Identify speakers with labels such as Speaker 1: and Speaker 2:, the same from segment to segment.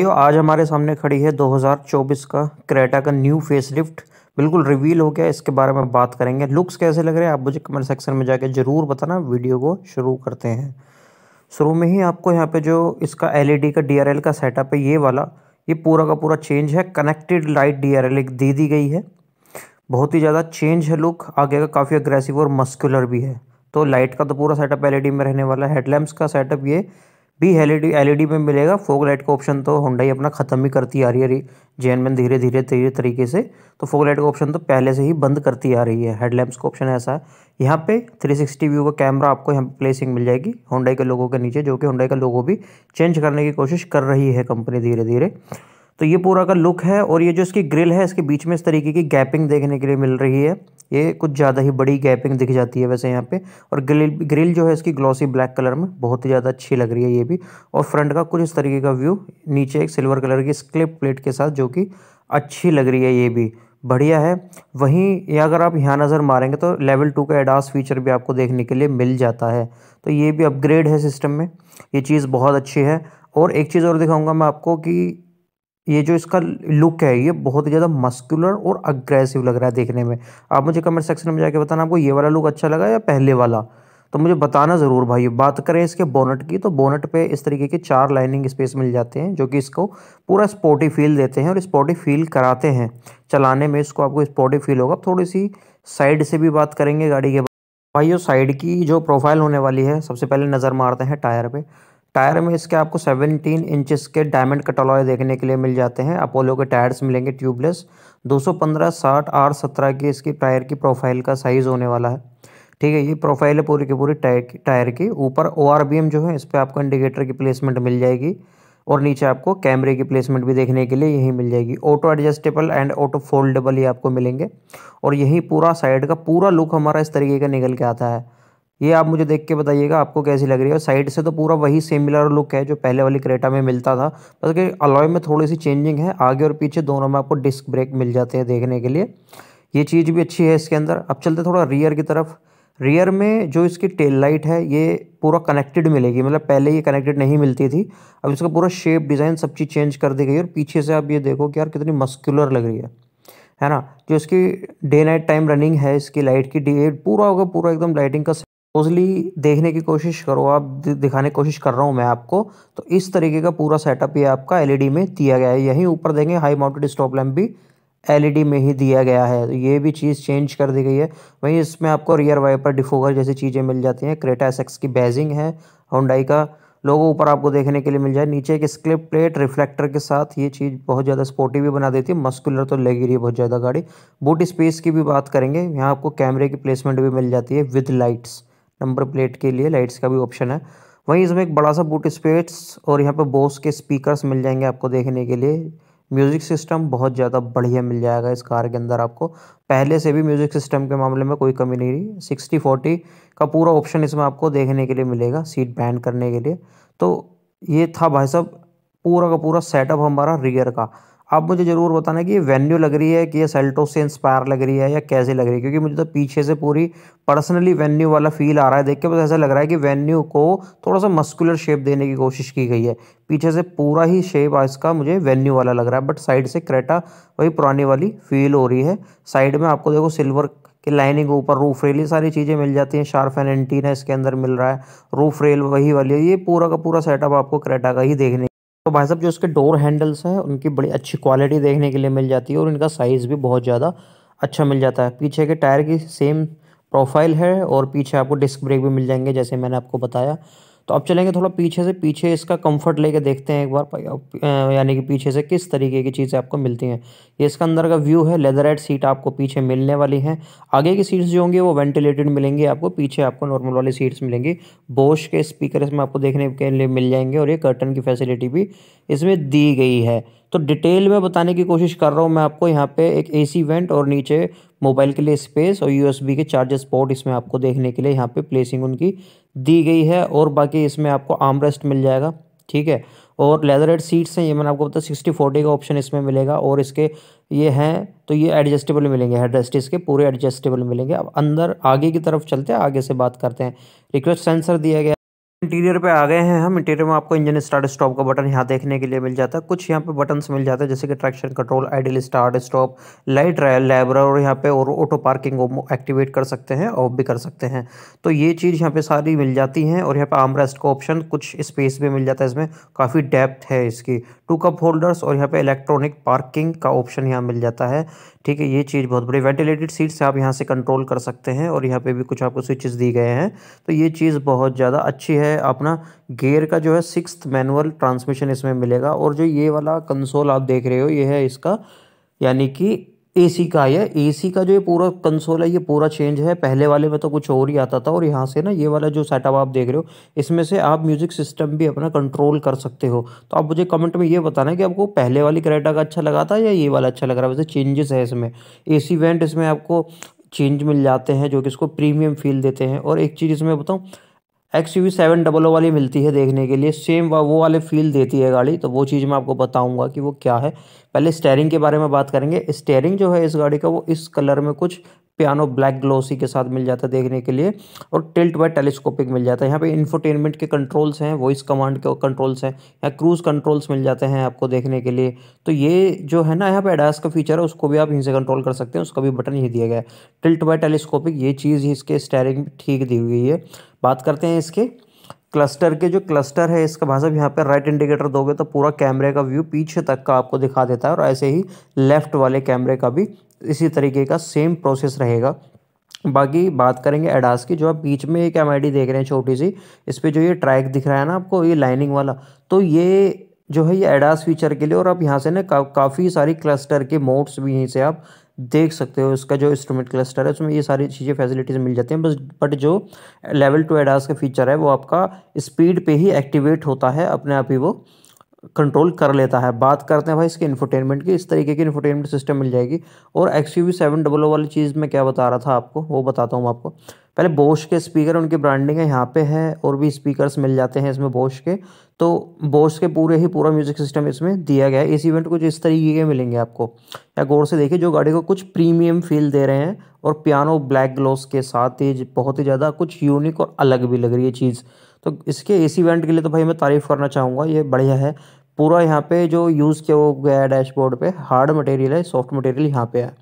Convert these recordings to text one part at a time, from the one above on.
Speaker 1: साथियों आज हमारे सामने खड़ी है 2024 का क्रेटा का न्यू फेसलिफ्ट बिल्कुल रिवील हो गया इसके बारे में बात करेंगे लुक्स कैसे लग रहे हैं आप मुझे कमेंट सेक्शन में जाके ज़रूर बताना वीडियो को शुरू करते हैं शुरू में ही आपको यहाँ पे जो इसका एलईडी का डीआरएल का सेटअप है ये वाला ये पूरा का पूरा चेंज है कनेक्टेड लाइट डी एक दे दी गई है बहुत ही ज़्यादा चेंज है लुक आगे का काफ़ी अग्रेसिव और मस्कुलर भी है तो लाइट का तो पूरा सेटअप एल में रहने वाला है हेडलैम्प्स का सेटअप ये भी एल ई e e में मिलेगा फोक लाइट का ऑप्शन तो होंडा ही अपना ख़त्म ही करती आ रही है जे एन धीरे धीरे धीरे तरीके से तो फोक लाइट का ऑप्शन तो पहले से ही बंद करती आ रही है हेडलैम्प्स का ऑप्शन ऐसा है यहाँ पे 360 व्यू का कैमरा आपको यहाँ पे प्लेसिंग मिल जाएगी होंडाई के लोगों के नीचे जो कि होंडाई का लोगों भी चेंज करने की कोशिश कर रही है कंपनी धीरे धीरे तो ये पूरा का लुक है और ये जो इसकी ग्रिल है इसके बीच में इस तरीके की गैपिंग देखने के लिए मिल रही है ये कुछ ज़्यादा ही बड़ी गैपिंग दिख जाती है वैसे यहाँ पे और ग्रिल ग्रिल जो है इसकी ग्लॉसी ब्लैक कलर में बहुत ही ज़्यादा अच्छी लग रही है ये भी और फ्रंट का कुछ इस तरीके का व्यू नीचे एक सिल्वर कलर की स्क्लिप प्लेट के साथ जो कि अच्छी लग रही है ये भी बढ़िया है वहीं या अगर आप यहाँ नज़र मारेंगे तो लेवल टू का एडास फीचर भी आपको देखने के लिए मिल जाता है तो ये भी अपग्रेड है सिस्टम में ये चीज़ बहुत अच्छी है और एक चीज़ और दिखाऊंगा मैं आपको कि ये जो इसका लुक है ये बहुत ही ज़्यादा मस्कुलर और अग्रेसिव लग रहा है देखने में आप मुझे कमेंट सेक्शन में जाके बताना आपको ये वाला लुक अच्छा लगा या पहले वाला तो मुझे बताना ज़रूर भाई बात करें इसके बोनट की तो बोनट पे इस तरीके के चार लाइनिंग स्पेस मिल जाते हैं जो कि इसको पूरा स्पोर्टी फील देते हैं और स्पोर्टी फील कराते हैं चलाने में इसको आपको स्पोर्टी फील होगा थोड़ी सी साइड से भी बात करेंगे गाड़ी के भाई साइड की जो प्रोफाइल होने वाली है सबसे पहले नज़र मारते हैं टायर पर टायर में इसके आपको 17 इंचेस के डायमंड कटोलॉय देखने के लिए मिल जाते हैं अपोलो के टायर्स मिलेंगे ट्यूबलेस 215 60 आर सत्रह की इसकी टायर की प्रोफाइल का साइज़ होने वाला है ठीक है ये प्रोफाइल है पूरी की पूरी टायर की टायर की ऊपर ओ जो है इस पर आपको इंडिकेटर की प्लेसमेंट मिल जाएगी और नीचे आपको कैमरे की प्लेसमेंट भी देखने के लिए यही मिल जाएगी auto adjustable and auto foldable ये आपको मिलेंगे और यही पूरा साइड का पूरा लुक हमारा इस तरीके का निकल के आता है ये आप मुझे देख के बताइएगा आपको कैसी लग रही है और साइड से तो पूरा वही सिमिलर लुक है जो पहले वाली क्रेटा में मिलता था बस कि अलॉय में थोड़ी सी चेंजिंग है आगे और पीछे दोनों में आपको डिस्क ब्रेक मिल जाते हैं देखने के लिए ये चीज़ भी अच्छी है इसके अंदर अब चलते थोड़ा रियर की तरफ रियर में जो इसकी टेल लाइट है ये पूरा कनेक्टेड मिलेगी मतलब पहले ये कनेक्टेड नहीं मिलती थी अब इसका पूरा शेप डिज़ाइन सब चीज़ चेंज कर दी गई और पीछे से आप ये देखो कि यार कितनी मस्कुलर लग रही है है ना जो इसकी डे नाइट टाइम रनिंग है इसकी लाइट की डे पूरा होगा पूरा एकदम लाइटिंग का क्लोजली देखने की कोशिश करो आप दिखाने की कोशिश कर रहा हूँ मैं आपको तो इस तरीके का पूरा सेटअप ये आपका एलईडी e में दिया गया है यहीं ऊपर देंगे हाई माउंटेड स्टॉप लैम्प भी एलईडी e में ही दिया गया है तो ये भी चीज़ चेंज कर दी गई है वहीं इसमें आपको रियर वाइपर डिफोगर जैसी चीज़ें मिल जाती हैं क्रेटा एस की बैजिंग है होंडाई का लोगों ऊपर आपको देखने के लिए मिल जाए नीचे एक स्क्लिप प्लेट रिफ्लेक्टर के साथ ये चीज़ बहुत ज़्यादा स्पोर्टिव भी बना देती है मस्कुलर तो लगी रही है बहुत ज़्यादा गाड़ी बूट स्पेस की भी बात करेंगे यहाँ आपको कैमरे की प्लेसमेंट भी मिल जाती है विद लाइट्स नंबर प्लेट के लिए लाइट्स का भी ऑप्शन है वहीं इसमें एक बड़ा सा बूट स्पेस और यहाँ पर बोस के स्पीकर्स मिल जाएंगे आपको देखने के लिए म्यूज़िक सिस्टम बहुत ज़्यादा बढ़िया मिल जाएगा इस कार के अंदर आपको पहले से भी म्यूज़िक सिस्टम के मामले में कोई कमी नहीं रही सिक्सटी फोर्टी का पूरा ऑप्शन इसमें आपको देखने के लिए मिलेगा सीट बैंड करने के लिए तो ये था भाई साहब पूरा का पूरा सेटअप हमारा रियर का आप मुझे ज़रूर बताना कि ये वेन्यू लग रही है कि ये सेल्टो से इंस्पायर लग रही है या कैसे लग रही है क्योंकि मुझे तो पीछे से पूरी पर्सनली वेन्यू वाला फील आ रहा है देख के बस ऐसा लग रहा है कि वेन्यू को थोड़ा सा मस्कुलर शेप देने की कोशिश की गई है पीछे से पूरा ही शेप इसका मुझे वेन्यू वाला लग रहा है बट साइड से क्रेटा वही पुरानी वाली फील हो रही है साइड में आपको देखो सिल्वर कि लाइनिंग ऊपर रूफ रेल ये सारी चीज़ें मिल जाती हैं शार्फ एन एंटीना इसके अंदर मिल रहा है रूफ रेल वही वाली है ये पूरा का पूरा सेटअप आपको क्रेटा का ही देखने तो भाई साहब जो इसके डोर हैंडल्स हैं उनकी बड़ी अच्छी क्वालिटी देखने के लिए मिल जाती है और इनका साइज़ भी बहुत ज़्यादा अच्छा मिल जाता है पीछे के टायर की सेम प्रोफाइल है और पीछे आपको डिस्क ब्रेक भी मिल जाएंगे जैसे मैंने आपको बताया तो अब चलेंगे थोड़ा पीछे से पीछे इसका कंफर्ट लेके देखते हैं एक बार यानी कि पीछे से किस तरीके की चीज़ें आपको मिलती हैं ये इसका अंदर का व्यू है लेदर एड सीट आपको पीछे मिलने वाली हैं आगे की सीट्स जो होंगी वो वेंटिलेटेड मिलेंगी आपको पीछे आपको नॉर्मल वाली सीट्स मिलेंगी बोश के स्पीकर इसमें आपको देखने के लिए मिल जाएंगे और ये कर्टन की फैसिलिटी भी इसमें दी गई है तो डिटेल में बताने की कोशिश कर रहा हूँ मैं आपको यहाँ पे एक एसी वेंट और नीचे मोबाइल के लिए स्पेस और यूएसबी के चार्जर पोर्ट इसमें आपको देखने के लिए यहाँ पे प्लेसिंग उनकी दी गई है और बाकी इसमें आपको आर्म रेस्ट मिल जाएगा ठीक है और लेदर एड सीट्स हैं ये मैंने आपको बताया सिक्सटी फोर्टी का ऑप्शन इसमें मिलेगा और इसके ये हैं तो ये एडजस्टेबल मिलेंगे हेड रेस्ट इसके पूरे एडजस्टेबल मिलेंगे अब अंदर आगे की तरफ चलते हैं आगे से बात करते हैं रिक्वेस्ट सेंसर दिया गया इंटीरियर पे आ गए हैं हम इंटीरियर में आपको इंजन स्टार्ट स्टॉप का बटन यहाँ देखने के लिए मिल जाता है कुछ यहाँ पे बटन्स मिल जाते हैं जैसे कि traction control idle start stop light लैबर और यहाँ पे और ऑटो पार्किंग को एक्टिवेट कर सकते हैं ऑफ भी कर सकते हैं तो ये चीज़ यहाँ पे सारी मिल जाती हैं और यहाँ पे आम रेस्ट का ऑप्शन कुछ स्पेस भी मिल जाता है इसमें काफ़ी डेप्थ है इसकी टू कप होल्डर्स और यहाँ पे इलेक्ट्रॉनिक पार्किंग का ऑप्शन यहाँ मिल जाता है ठीक है ये चीज़ बहुत बड़ी वेंटिलेटेड सीट से आप यहाँ से कंट्रोल कर सकते हैं और यहाँ पे भी कुछ आपको स्विचेज दिए गए हैं तो ये चीज़ बहुत ज़्यादा अच्छी है है अपना गेयर का जो है सिक्स मैनुअल ट्रांसमिशन इसमें मिलेगा और जो ये वाला कंसोल आप देख रहे हो ये है इसका यानी कि एसी का है एसी का जो ये पूरा कंसोल है ये पूरा चेंज है पहले वाले में तो कुछ और ही आता था और यहाँ से ना ये वाला जो सेटअप आप देख रहे हो इसमें से आप म्यूज़िक सिस्टम भी अपना कंट्रोल कर सकते हो तो आप मुझे कमेंट में ये बताना कि आपको पहले वाली क्रेटा का अच्छा लगा था या ये वाला अच्छा लग रहा है वैसे चेंजेस है इसमें ए सी वेंट इसमें आपको चेंज मिल जाते हैं जो कि इसको प्रीमियम फील देते हैं और एक चीज़ इसमें बताऊँ X U seven double O वाली मिलती है देखने के लिए सेम वो वाले फील देती है गाड़ी तो वो चीज़ मैं आपको बताऊंगा कि वो क्या है पहले स्टेयरिंग के बारे में बात करेंगे स्टेयरिंग जो है इस गाड़ी का वो इस कलर में कुछ पियानो ब्लैक ग्लोसी के साथ मिल जाता है देखने के लिए और टिल्ट बाय टेलीस्कोपिक मिल जाता है यहाँ पे इन्फोटेनमेंट के कंट्रोल्स हैं वॉइस कमांड के कंट्रोल्स हैं या क्रूज़ कंट्रोल्स मिल जाते हैं आपको देखने के लिए तो ये जो है ना यहाँ पे एडास का फीचर है उसको भी आप यहीं से कंट्रोल कर सकते हैं उसका भी बटन ही दिया गया है टिल्ट बाय टेलीस्कोपिक ये चीज़ ही इसके स्टेयरिंग ठीक दी हुई है बात करते हैं इसके क्लस्टर के जो क्लस्टर है इसका भाषा यहाँ पर राइट इंडिकेटर दोगे तो पूरा कैमरे का व्यू पीछे तक का आपको दिखा देता है और ऐसे ही लेफ्ट वाले कैमरे का भी इसी तरीके का सेम प्रोसेस रहेगा बाकी बात करेंगे एडास की जो आप बीच में एक एम देख रहे हैं छोटी सी इस पर जो ये ट्रैक दिख रहा है ना आपको ये लाइनिंग वाला तो ये जो है ये एडास फीचर के लिए और आप यहाँ से ना का, काफ़ी सारी क्लस्टर के मोड्स भी यहीं से आप देख सकते हो इसका जो इंस्ट्रूमेंट क्लस्टर है उसमें ये सारी चीज़ें फैसिलिटीज़ मिल जाती हैं बस बट जो लेवल टू एडास का फीचर है वो आपका स्पीड पे ही एक्टिवेट होता है अपने आप ही वो कंट्रोल कर लेता है बात करते हैं भाई इसके इन्फोटेनमेंट की इस तरीके की इन्फोटेनमेंट सिस्टम मिल जाएगी और X U V seven double O वाली चीज़ में क्या बता रहा था आपको वो बताता हूँ आपको पहले बोश के स्पीकर उनकी ब्रांडिंग है यहाँ पे है और भी स्पीकर्स मिल जाते हैं इसमें बोश के तो बोश के पूरे ही पूरा म्यूज़िक सिस्टम इसमें दिया गया है इस इवेंट कुछ इस तरीके के मिलेंगे आपको या गौर से देखिए जो गाड़ी को कुछ प्रीमियम फील दे रहे हैं और पियानो ब्लैक ग्लोस के साथ ही बहुत ही ज़्यादा कुछ यूनिक और अलग भी लग रही है चीज़ तो इसके इस इवेंट के लिए तो भाई मैं तारीफ़ करना चाहूँगा ये बढ़िया है पूरा यहाँ पे जो यूज़ किया वो गया है डैशबोर्ड पे हार्ड मटेरियल है सॉफ्ट मटेरियल यहाँ पे है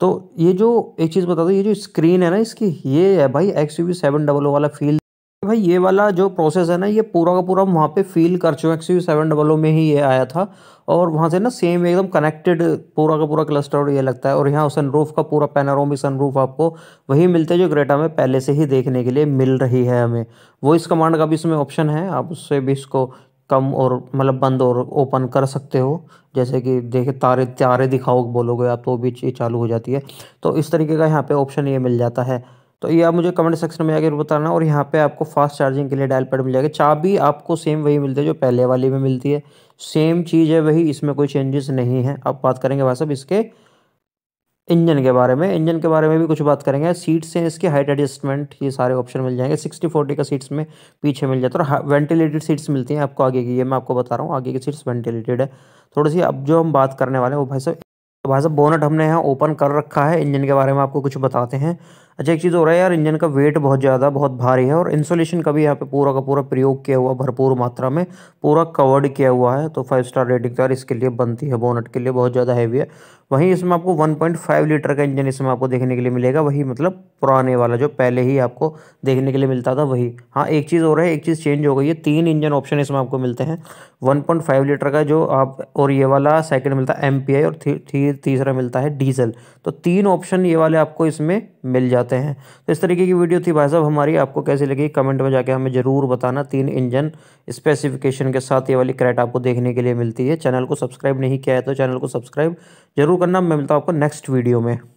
Speaker 1: तो ये जो एक चीज़ बता दो ये जो स्क्रीन है ना इसकी ये है भाई X U V seven double O वाला फील भाई ये वाला जो प्रोसेस है ना ये पूरा का पूरा हम वहाँ पे फील कर चुके एक्स यू सेवन डबलो में ही ये आया था और वहाँ से ना सेम एकदम कनेक्टेड पूरा का पूरा क्लस्टर ये लगता है और यहाँ सनरूफ का पूरा सन सनरूफ आपको वही मिलते हैं जो ग्रेटा में पहले से ही देखने के लिए मिल रही है हमें वो इस कमांड का भी इसमें ऑप्शन है आप उससे भी इसको कम और मतलब बंद और ओपन कर सकते हो जैसे कि देखे तारे तारे दिखाओ बोलोगे आप तो भी चालू हो जाती है तो इस तरीके का यहाँ पे ऑप्शन ये मिल जाता है तो ये आप मुझे कमेंट सेक्शन में आकर बताना और यहाँ पे आपको फास्ट चार्जिंग के लिए डायल पैड मिल जाएगा चाबी आपको सेम वही मिलती है जो पहले वाली में मिलती है सेम चीज़ है वही इसमें कोई चेंजेस नहीं है अब बात करेंगे भाई साहब इसके इंजन के बारे में इंजन के बारे में भी कुछ बात करेंगे सीट्स हैं इसके हाइट एडजस्टमेंट ये सारे ऑप्शन मिल जाएंगे सिक्सटी फोर्टी का सीट्स में पीछे मिल जाता है और वेंटिलेटेड सीट्स मिलती हैं आपको आगे की ये मैं आपको बता रहा हूँ आगे की सीट्स वेंटिलेटेड है थोड़ी सी अब जो हम बात करने वाले हैं वो भाई साहब भाई साहब बोनट हमने यहाँ ओपन कर रखा है इंजन के बारे में आपको कुछ बताते हैं अच्छा एक चीज़ हो रहा है यार इंजन का वेट बहुत ज़्यादा बहुत भारी है और इंसुलेशन का भी यहाँ पे पूरा का पूरा प्रयोग किया हुआ भरपूर मात्रा में पूरा कवर्ड किया हुआ है तो फाइव स्टार रेटिंग कार इसके लिए बनती है बोनट के लिए बहुत ज़्यादा हैवी है वहीं इसमें आपको 1.5 लीटर का इंजन इसमें आपको देखने के लिए मिलेगा वही मतलब पुराने वाला जो पहले ही आपको देखने के लिए मिलता था वही हाँ एक चीज़ हो रहा है एक चीज़ चेंज हो गई है तीन इंजन ऑप्शन इसमें आपको मिलते हैं 1.5 लीटर का जो आप और ये वाला सेकंड मिलता है एम और तीसरा मिलता है डीजल तो तीन ऑप्शन ये वाले आपको इसमें मिल जाते हैं तो इस तरीके की वीडियो थी भाई साहब हमारी आपको कैसी लगी कमेंट में जाके हमें ज़रूर बताना तीन इंजन स्पेसिफिकेशन के साथ ये वाली क्रैट आपको देखने के लिए मिलती है चैनल को सब्सक्राइब नहीं किया है तो चैनल को सब्सक्राइब जरूर करना मैं मिलता हूँ आपको नेक्स्ट वीडियो में